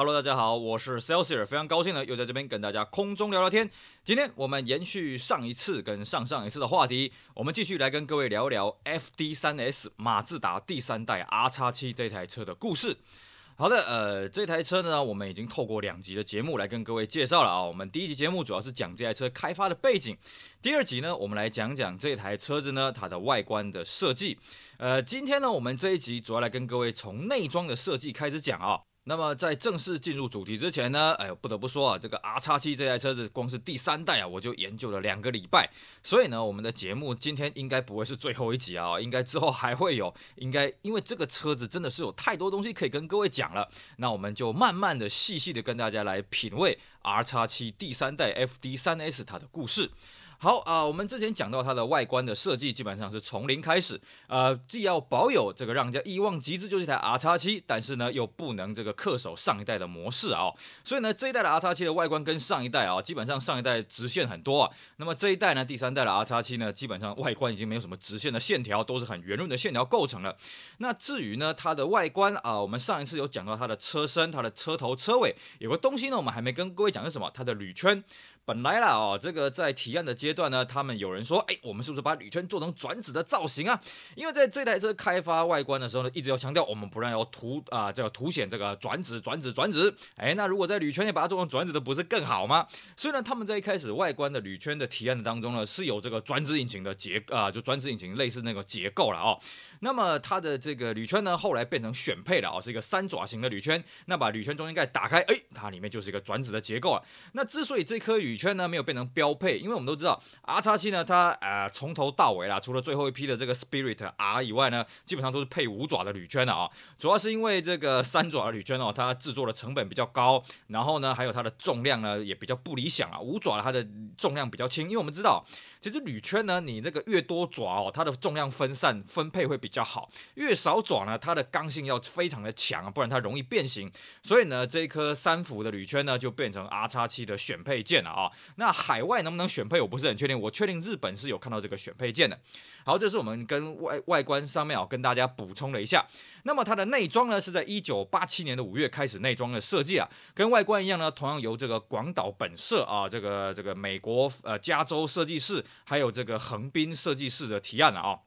Hello，大家好，我是 Celsius，非常高兴呢，又在这边跟大家空中聊聊天。今天我们延续上一次跟上上一次的话题，我们继续来跟各位聊聊 FD3S 马自达第三代 R7 这台车的故事。好的，呃，这台车呢，我们已经透过两集的节目来跟各位介绍了啊。我们第一集节目主要是讲这台车开发的背景，第二集呢，我们来讲讲这台车子呢它的外观的设计。呃，今天呢，我们这一集主要来跟各位从内装的设计开始讲啊。那么在正式进入主题之前呢，哎，不得不说啊，这个 R 叉七这台车子光是第三代啊，我就研究了两个礼拜。所以呢，我们的节目今天应该不会是最后一集啊，应该之后还会有。应该因为这个车子真的是有太多东西可以跟各位讲了，那我们就慢慢的、细细的跟大家来品味 R 叉七第三代 FD 三 S 它的故事。好啊，我们之前讲到它的外观的设计基本上是从零开始，呃，既要保有这个让人家一望即知就是一台 R 叉七，但是呢又不能这个恪守上一代的模式啊，所以呢这一代的 R 叉七的外观跟上一代啊，基本上上一代直线很多，啊，那么这一代呢第三代的 R 叉七呢，基本上外观已经没有什么直线的线条，都是很圆润的线条构成了。那至于呢它的外观啊，我们上一次有讲到它的车身，它的车头车尾有个东西呢，我们还没跟各位讲是什么，它的铝圈。本来啦哦，这个在提案的阶段呢，他们有人说，哎，我们是不是把铝圈做成转子的造型啊？因为在这台车开发外观的时候呢，一直要强调我们不让要凸啊，这个凸显这个转子、转子、转子。哎，那如果在铝圈也把它做成转子的，不是更好吗？虽然他们在一开始外观的铝圈的提案当中呢，是有这个转子引擎的结啊，就转子引擎类似那个结构了哦。那么它的这个铝圈呢，后来变成选配了啊，是一个三爪型的铝圈。那把铝圈中间盖打开，哎，它里面就是一个转子的结构啊。那之所以这颗铝。圈呢没有变成标配，因为我们都知道 R 叉七呢，它呃从头到尾啦，除了最后一批的这个 Spirit R 以外呢，基本上都是配五爪的铝圈的啊。主要是因为这个三爪铝圈哦，它制作的成本比较高，然后呢还有它的重量呢也比较不理想啊。五爪的它的重量比较轻，因为我们知道。其实铝圈呢，你那个越多爪哦，它的重量分散分配会比较好；越少爪呢，它的刚性要非常的强，不然它容易变形。所以呢，这一颗三伏的铝圈呢，就变成 R 叉七的选配件了啊。那海外能不能选配，我不是很确定。我确定日本是有看到这个选配件的。好，这是我们跟外外观上面啊，跟大家补充了一下。那么它的内装呢，是在一九八七年的五月开始内装的设计啊，跟外观一样呢，同样由这个广岛本社啊，这个这个美国呃加州设计师，还有这个横滨设计师的提案啊。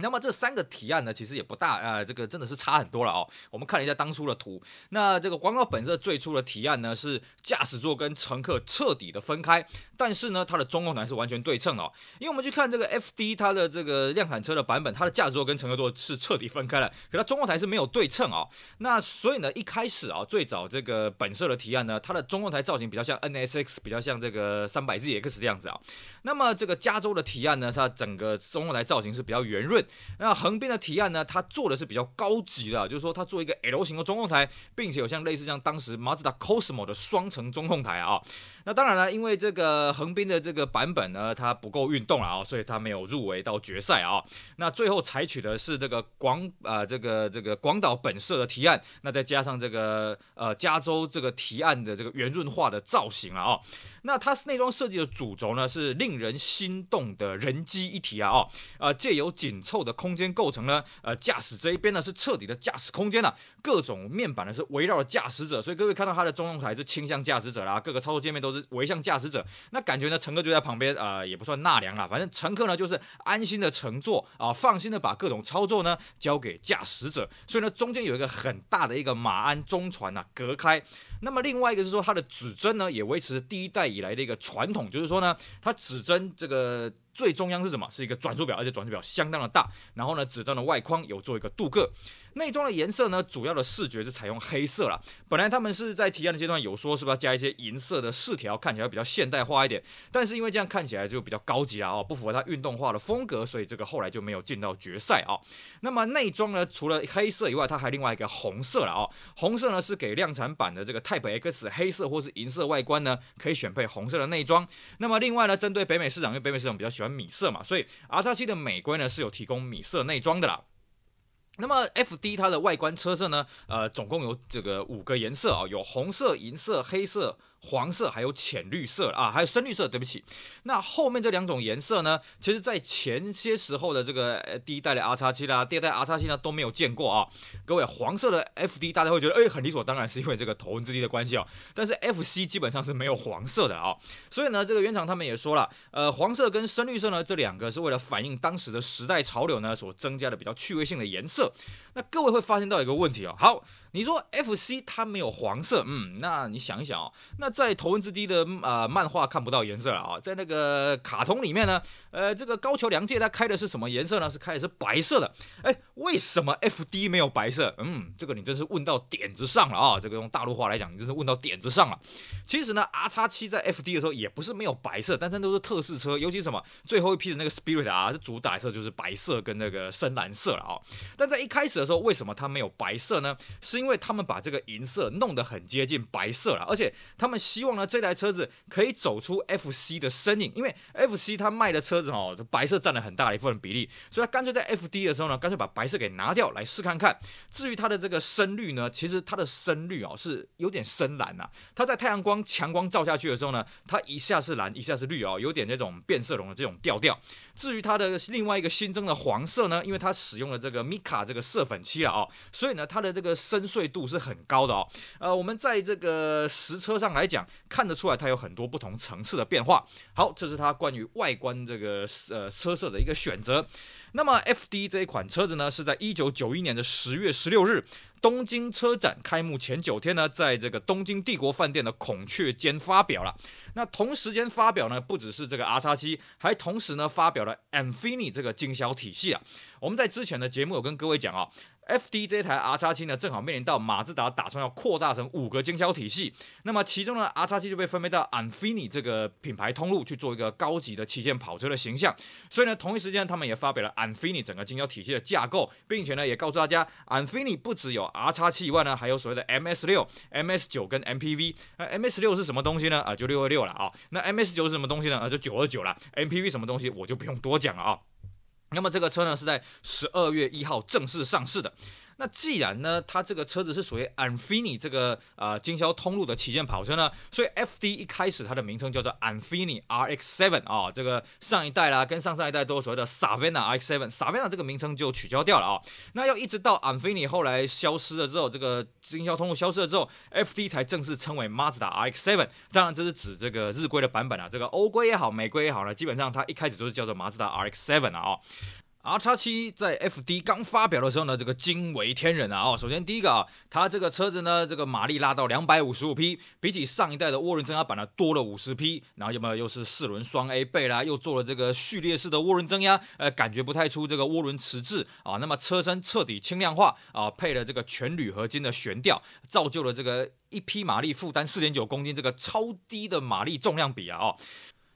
那么这三个提案呢，其实也不大啊，这个真的是差很多了哦。我们看了一下当初的图，那这个广告本色最初的提案呢，是驾驶座跟乘客彻底的分开，但是呢，它的中控台是完全对称的。因为我们去看这个 FD 它的这个量产车的版本，它的驾驶座跟乘客座是彻底分开了，可它中控台是没有对称哦。那所以呢，一开始啊，最早这个本色的提案呢，它的中控台造型比较像 NSX，比较像这个 300ZX 这样子啊。那么这个加州的提案呢，它整个中控台造型是比较圆润。那横滨的提案呢？他做的是比较高级的，就是说他做一个 L 型的中控台，并且有像类似像当时马自达 Cosmo 的双层中控台啊。那当然了，因为这个横滨的这个版本呢，它不够运动了啊，所以它没有入围到决赛啊。那最后采取的是这个广啊，这个这个广岛本社的提案，那再加上这个呃加州这个提案的这个圆润化的造型了啊。那它是内装设计的主轴呢，是令人心动的人机一体啊啊，借由紧凑。的空间构成呢？呃，驾驶这一边呢是彻底的驾驶空间了，各种面板呢是围绕着驾驶者，所以各位看到它的中控台是倾向驾驶者啦，各个操作界面都是围向驾驶者。那感觉呢，乘客就在旁边，呃，也不算纳凉了，反正乘客呢就是安心的乘坐啊，放心的把各种操作呢交给驾驶者。所以呢，中间有一个很大的一个马鞍中船呐，隔开。那么另外一个是说，它的指针呢也维持第一代以来的一个传统，就是说呢，它指针这个。最中央是什么？是一个转速表，而且转速表相当的大。然后呢，子弹的外框有做一个镀铬。内装的颜色呢，主要的视觉是采用黑色了。本来他们是在提案的阶段有说，是不是要加一些银色的饰条，看起来比较现代化一点。但是因为这样看起来就比较高级啊，哦，不符合它运动化的风格，所以这个后来就没有进到决赛啊。那么内装呢，除了黑色以外，它还另外一个红色了哦。红色呢是给量产版的这个 Type X 黑色或是银色外观呢，可以选配红色的内装。那么另外呢，针对北美市场，因为北美市场比较喜欢米色嘛，所以 r 七的美规呢是有提供米色内装的啦。那么 F D 它的外观车色呢？呃，总共有这个五个颜色啊，有红色、银色、黑色。黄色还有浅绿色啊，还有深绿色。对不起，那后面这两种颜色呢？其实，在前些时候的这个第一代的 R 叉七啦，第二代 R 叉七呢都没有见过啊。各位，黄色的 FD 大家会觉得哎很理所当然，是因为这个头文字 D 的关系啊。但是 FC 基本上是没有黄色的啊。所以呢，这个原厂他们也说了，呃，黄色跟深绿色呢这两个是为了反映当时的时代潮流呢所增加的比较趣味性的颜色。那各位会发现到一个问题哦，好。你说 F C 它没有黄色，嗯，那你想一想哦，那在《头文字 D》的呃漫画看不到颜色了啊，在那个卡通里面呢，呃，这个高桥良介他开的是什么颜色呢？是开的是白色的。哎，为什么 F D 没有白色？嗯，这个你真是问到点子上了啊！这个用大陆话来讲，你真是问到点子上了。其实呢，R 叉七在 F D 的时候也不是没有白色，但是都是特试车，尤其什么最后一批的那个 Spirit 啊，主打色就是白色跟那个深蓝色了啊。但在一开始的时候，为什么它没有白色呢？是因为他们把这个银色弄得很接近白色了，而且他们希望呢，这台车子可以走出 FC 的身影，因为 FC 它卖的车子哦，白色占了很大的一分比例，所以他干脆在 FD 的时候呢，干脆把白色给拿掉来试看看。至于它的这个深绿呢，其实它的深绿哦是有点深蓝呐，它在太阳光强光照下去的时候呢，它一下是蓝，一下是绿哦，有点这种变色龙的这种调调。至于它的另外一个新增的黄色呢，因为它使用了这个 m i a 这个色粉漆了哦，所以呢，它的这个深。碎度是很高的哦，呃，我们在这个实车上来讲，看得出来它有很多不同层次的变化。好，这是它关于外观这个呃车色的一个选择。那么 FD 这一款车子呢，是在一九九一年的十月十六日，东京车展开幕前九天呢，在这个东京帝国饭店的孔雀间发表了。那同时间发表呢，不只是这个 R 叉七，还同时呢发表了 a m f i n i 这个经销体系啊。我们在之前的节目有跟各位讲啊。F D 这台 R 叉七呢，正好面临到马自达打算要扩大成五个经销体系，那么其中呢 R 叉七就被分配到 Anfini 这个品牌通路去做一个高级的旗舰跑车的形象。所以呢，同一时间他们也发表了 Anfini 整个经销体系的架构，并且呢也告诉大家 Anfini 不只有 R 叉七以外呢，还有所谓的 M S 六、M S 九跟 M P V。那 M S 六是什么东西呢？啊，就六二六了啊。那 M S 九是什么东西呢？啊，就九二九了。M P V 什么东西我就不用多讲了啊。那么这个车呢，是在十二月一号正式上市的。那既然呢，它这个车子是属于安 n f i n i 这个呃经销通路的旗舰跑车呢，所以 F D 一开始它的名称叫做安 n f i n i RX7 啊，这个上一代啦，跟上上一代都是所谓的 Savana RX7，Savana 这个名称就取消掉了啊。那要一直到安 n f i n i 后来消失了之后，这个经销通路消失了之后，F D 才正式称为 Mazda RX7。当然这是指这个日规的版本啊，这个欧规也好，美规也好呢，基本上它一开始就是叫做 Mazda RX7 啊。R 叉七在 FD 刚发表的时候呢，这个惊为天人啊！哦，首先第一个啊，它这个车子呢，这个马力拉到两百五十五匹，比起上一代的涡轮增压版呢多了五十匹。然后，要么又是四轮双 A 倍啦，又做了这个序列式的涡轮增压，呃，感觉不太出这个涡轮迟滞啊。那么车身彻底轻量化啊，配了这个全铝合金的悬吊，造就了这个一匹马力负担四点九公斤这个超低的马力重量比啊！啊。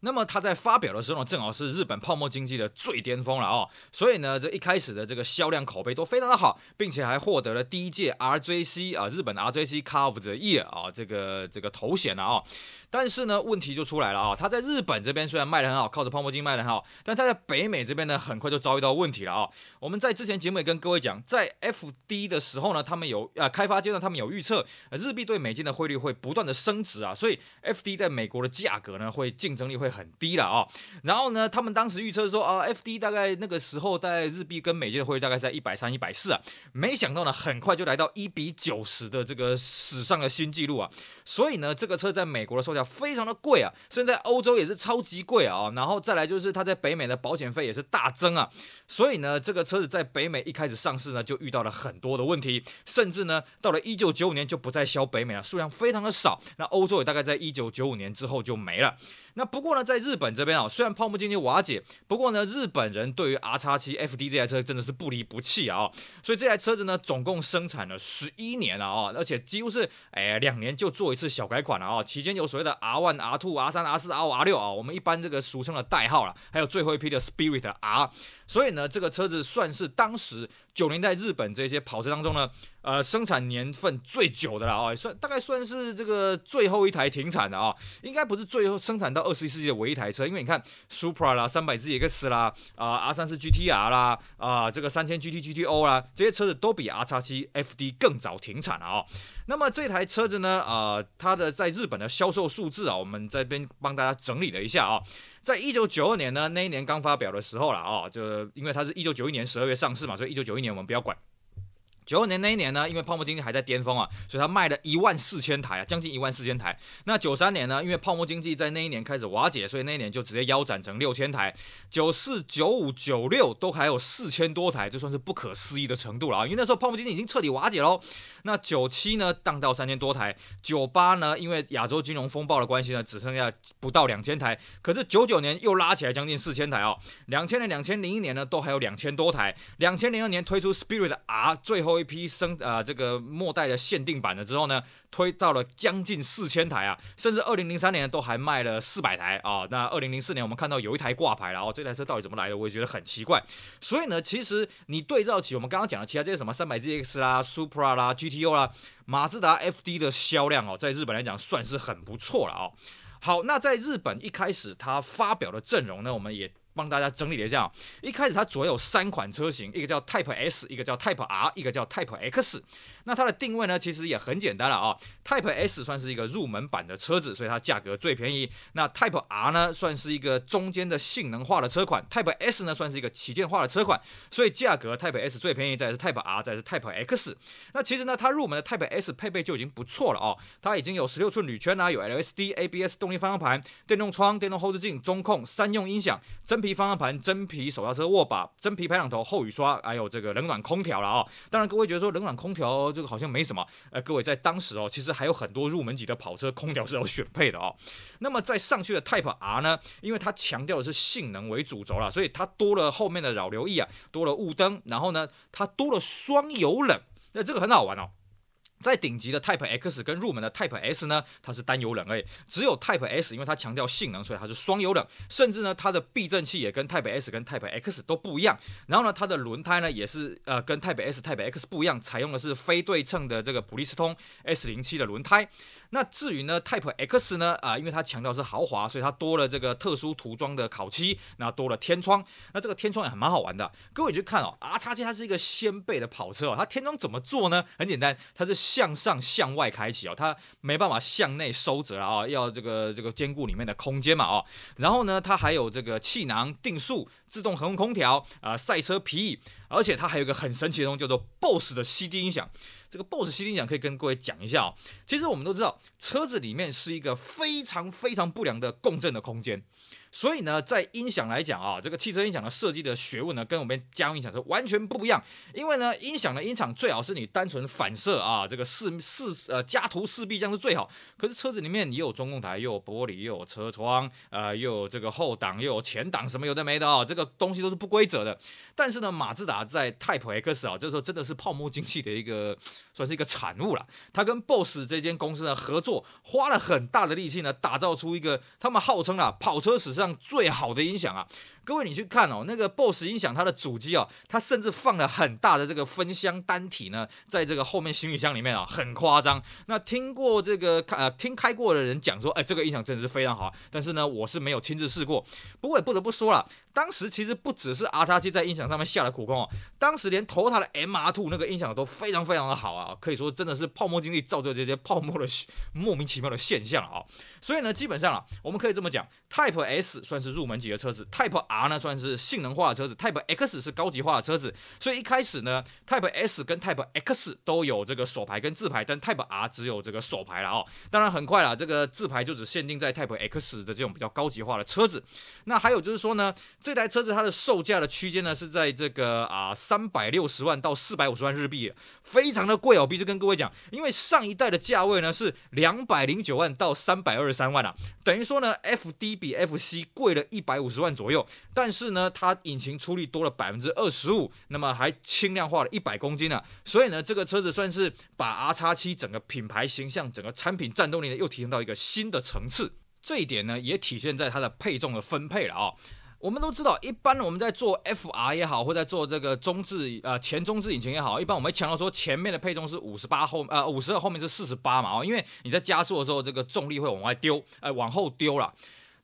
那么他在发表的时候呢，正好是日本泡沫经济的最巅峰了哦，所以呢，这一开始的这个销量口碑都非常的好，并且还获得了第一届 RJC 啊，日本 RJC Car of the Year 啊，这个这个头衔了啊。但是呢，问题就出来了啊！它在日本这边虽然卖的很好，靠着泡沫金卖的很好，但他在北美这边呢，很快就遭遇到问题了啊！我们在之前节目也跟各位讲，在 F D 的时候呢，他们有啊，开发阶段他们有预测，日币对美金的汇率会不断的升值啊，所以 F D 在美国的价格呢，会竞争力会很低了啊！然后呢，他们当时预测说啊，F D 大概那个时候在日币跟美金的汇率大概在一百三、一百四啊，没想到呢，很快就来到一比九十的这个史上的新纪录啊！所以呢，这个车在美国的售价。非常的贵啊，现在欧洲也是超级贵啊，然后再来就是它在北美的保险费也是大增啊，所以呢，这个车子在北美一开始上市呢，就遇到了很多的问题，甚至呢，到了一九九五年就不再销北美了，数量非常的少，那欧洲也大概在一九九五年之后就没了。那不过呢，在日本这边啊，虽然泡沫经济瓦解，不过呢，日本人对于 R 叉七 FD 这台车真的是不离不弃啊，所以这台车子呢，总共生产了十一年了啊，而且几乎是哎两年就做一次小改款了啊，期间有所谓的 R one、R two、R 三、R 四、R 五、R 六啊，我们一般这个俗称的代号了，还有最后一批的 Spirit R。所以呢，这个车子算是当时九年代日本这些跑车当中呢，呃，生产年份最久的了啊，算大概算是这个最后一台停产的啊，应该不是最后生产到二十一世纪的唯一一台车，因为你看 Supra 啦、三百 g x 啦、啊 R 三四 GTR 啦、啊这个三千 GT GTO 啦，这些车子都比 R 叉七 FD 更早停产了啊。那么这台车子呢？呃，它的在日本的销售数字啊，我们这边帮大家整理了一下啊。在一九九二年呢，那一年刚发表的时候了啊，就因为它是一九九一年十二月上市嘛，所以一九九一年我们不要管。九二年那一年呢，因为泡沫经济还在巅峰啊，所以它卖了一万四千台啊，将近一万四千台。那九三年呢，因为泡沫经济在那一年开始瓦解，所以那一年就直接腰斩成六千台。九四、九五、九六都还有四千多台，这算是不可思议的程度了啊，因为那时候泡沫经济已经彻底瓦解喽。那九七呢，当到三千多台，九八呢，因为亚洲金融风暴的关系呢，只剩下不到两千台。可是九九年又拉起来将近四千台啊，两千年、两千零一年呢，都还有两千多台，两千零二年推出 Spirit R 最后一批生啊这个末代的限定版了之后呢。推到了将近四千台啊，甚至二零零三年都还卖了四百台啊。那二零零四年我们看到有一台挂牌了，哦，这台车到底怎么来的，我也觉得很奇怪。所以呢，其实你对照起我们刚刚讲的其他这些什么三百 ZX 啦、Supra 啦、g t o 啦、马自达 FD 的销量哦，在日本来讲算是很不错了哦。好，那在日本一开始它发表的阵容呢，我们也。帮大家整理了一下，一开始它主要有三款车型，一个叫 Type S，一个叫 Type R，一个叫 Type X。那它的定位呢，其实也很简单了啊。Type S 算是一个入门版的车子，所以它价格最便宜。那 Type R 呢，算是一个中间的性能化的车款。Type S 呢，算是一个旗舰化的车款，所以价格 Type S 最便宜，再是 Type R，再是 Type X。那其实呢，它入门的 Type S 配备就已经不错了哦。它已经有十六寸铝圈啦，有 LSD、ABS 动力方向盘、电动窗、电动后视镜、中控三用音响，真。真皮方向盘、真皮手刹车握把、真皮排挡头、后雨刷，还有这个冷暖空调了啊！当然，各位觉得说冷暖空调这个好像没什么，呃，各位在当时哦，其实还有很多入门级的跑车空调是要选配的哦。那么在上去的 Type R 呢，因为它强调的是性能为主轴了，所以它多了后面的扰流翼啊，多了雾灯，然后呢，它多了双油冷，那这个很好玩哦。在顶级的 Type X 跟入门的 Type S 呢，它是单油冷诶，只有 Type S，因为它强调性能，所以它是双油冷，甚至呢，它的避震器也跟 Type S 跟 Type X 都不一样。然后呢，它的轮胎呢也是呃跟 Type S、Type X 不一样，采用的是非对称的这个普利司通 S 零七的轮胎。那至于呢，Type X 呢，啊，因为它强调是豪华，所以它多了这个特殊涂装的烤漆，那多了天窗，那这个天窗也很蛮好玩的。各位你去看哦，R 叉七它是一个先辈的跑车哦，它天窗怎么做呢？很简单，它是向上向外开启哦，它没办法向内收折了啊，要这个这个兼顾里面的空间嘛哦。然后呢，它还有这个气囊定速。自动恒温空调啊，赛车皮椅，而且它还有一个很神奇的东西，叫做 BOSS 的 CD 音响。这个 BOSS CD 音响可以跟各位讲一下哦。其实我们都知道，车子里面是一个非常非常不良的共振的空间。所以呢，在音响来讲啊，这个汽车音响的设计的学问呢，跟我们家用音响是完全不一样。因为呢，音响的音场最好是你单纯反射啊，这个四四呃家徒四壁这样是最好。可是车子里面你有中控台，又有玻璃，又有车窗，呃，又有这个后挡，又有前挡，什么有的没的啊，这个东西都是不规则的。但是呢，马自达在 Type X 啊，这时候真的是泡沫经济的一个算是一个产物了。他跟 Bose 这间公司呢合作，花了很大的力气呢，打造出一个他们号称啊跑车史上。上最好的音响啊！各位，你去看哦，那个 BOSS 音响它的主机啊，它甚至放了很大的这个分箱单体呢，在这个后面行李箱里面啊，很夸张。那听过这个开呃听开过的人讲说，哎，这个音响真的是非常好。但是呢，我是没有亲自试过。不过也不得不说了，当时其实不只是 R7 在音响上面下了苦功哦，当时连头塔的 m r Two 那个音响都非常非常的好啊，可以说真的是泡沫经济造就这些泡沫的莫名其妙的现象啊。所以呢，基本上啊，我们可以这么讲，Type S 算是入门级的车子，Type R。R 呢算是性能化的车子，Type X 是高级化的车子，所以一开始呢，Type S 跟 Type X 都有这个手牌跟自牌，但 Type R 只有这个手牌了哦。当然很快啦，这个自牌就只限定在 Type X 的这种比较高级化的车子。那还有就是说呢，这台车子它的售价的区间呢是在这个啊三百六十万到四百五十万日币，非常的贵哦，必须跟各位讲，因为上一代的价位呢是两百零九万到三百二十三万啊，等于说呢，FD 比 FC 贵了一百五十万左右。但是呢，它引擎出力多了百分之二十五，那么还轻量化了一百公斤呢，所以呢，这个车子算是把 R 叉七整个品牌形象、整个产品战斗力呢又提升到一个新的层次。这一点呢，也体现在它的配重的分配了啊。我们都知道，一般我们在做 FR 也好，或在做这个中置呃前中置引擎也好，一般我们强调说前面的配重是五十八后呃五十二后面是四十八嘛啊，因为你在加速的时候，这个重力会往外丢，呃往后丢了。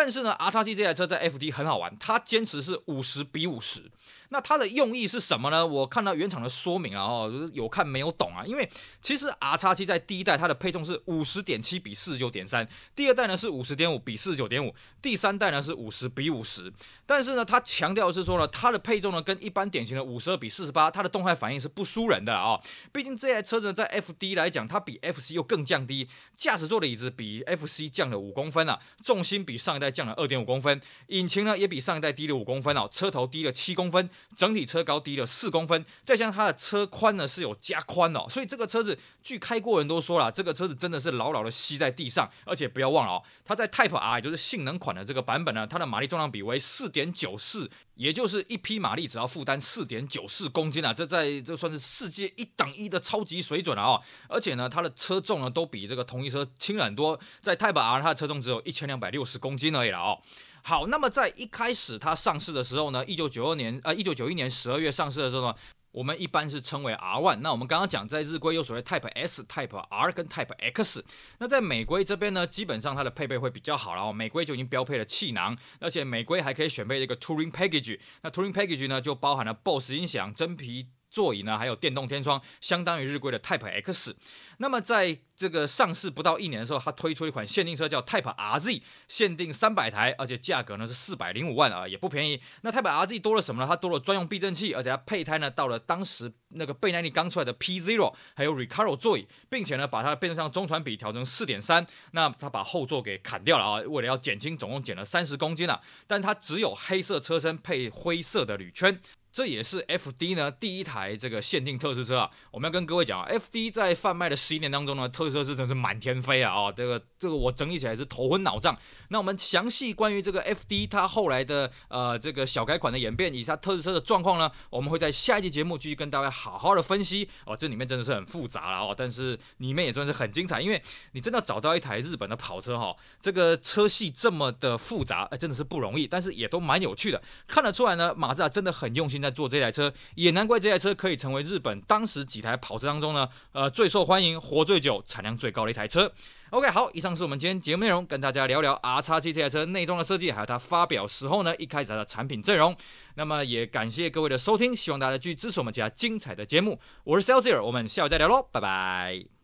但是呢，R 叉七这台车在 F D 很好玩，它坚持是五十比五十。那它的用意是什么呢？我看到原厂的说明了哦，有看没有懂啊？因为其实 R 叉七在第一代它的配重是五十点七比四十九点三，第二代呢是五十点五比四十九点五，第三代呢是五十比五十。但是呢，它强调的是说呢，它的配重呢跟一般典型的五十二比四十八，它的动态反应是不输人的啊。毕竟这台车子在 FD 来讲，它比 FC 又更降低驾驶座的椅子比 FC 降了五公分啊，重心比上一代降了二点五公分，引擎呢也比上一代低了五公分哦，车头低了七公分。整体车高低了四公分，再加上它的车宽呢是有加宽哦，所以这个车子据开过人都说了，这个车子真的是牢牢的吸在地上，而且不要忘了哦，它在 Type R，就是性能款的这个版本呢，它的马力重量比为四点九四，也就是一匹马力只要负担四点九四公斤啊，这在这算是世界一等一的超级水准了哦，而且呢，它的车重呢都比这个同一车轻了很多，在 Type R 它的车重只有一千两百六十公斤而已了哦。好，那么在一开始它上市的时候呢，一九九二年呃一九九一年十二月上市的时候呢，我们一般是称为 r one。那我们刚刚讲在日规又所谓 Type S、Type R 跟 Type X。那在美规这边呢，基本上它的配备会比较好了哦。美规就已经标配了气囊，而且美规还可以选配这个 Touring Package。那 Touring Package 呢，就包含了 BOSE 音响、真皮。座椅呢，还有电动天窗，相当于日规的 Type X。那么在这个上市不到一年的时候，它推出一款限定车叫 Type RZ，限定三百台，而且价格呢是四百零五万啊，也不便宜。那 Type RZ 多了什么呢？它多了专用避震器，而且它配胎呢到了当时那个倍耐力刚出来的 P Zero，还有 Recaro 座椅，并且呢把它的变速箱中传比调成四点三。那它把后座给砍掉了啊，为了要减轻，总共减了三十公斤了。但它只有黑色车身配灰色的铝圈。这也是 F D 呢第一台这个限定特试车啊，我们要跟各位讲啊，F D 在贩卖的十一年当中呢，特试车真是满天飞啊啊，这个这个我整理起来是头昏脑胀。那我们详细关于这个 F D 它后来的呃这个小改款的演变以及它特试车的状况呢，我们会在下一集节目继续跟大家好好的分析哦。这里面真的是很复杂了哦，但是里面也算是很精彩，因为你真的找到一台日本的跑车哈，这个车系这么的复杂，哎真的是不容易，但是也都蛮有趣的。看得出来呢，马自达真的很用心的。在做这台车，也难怪这台车可以成为日本当时几台跑车当中呢，呃，最受欢迎、活最久、产量最高的一台车。OK，好，以上是我们今天节目内容，跟大家聊聊 R 叉七这台车内装的设计，还有它发表时候呢，一开始它的产品阵容。那么也感谢各位的收听，希望大家继续支持我们其他精彩的节目。我是 l s e r 我们下回再聊喽，拜拜。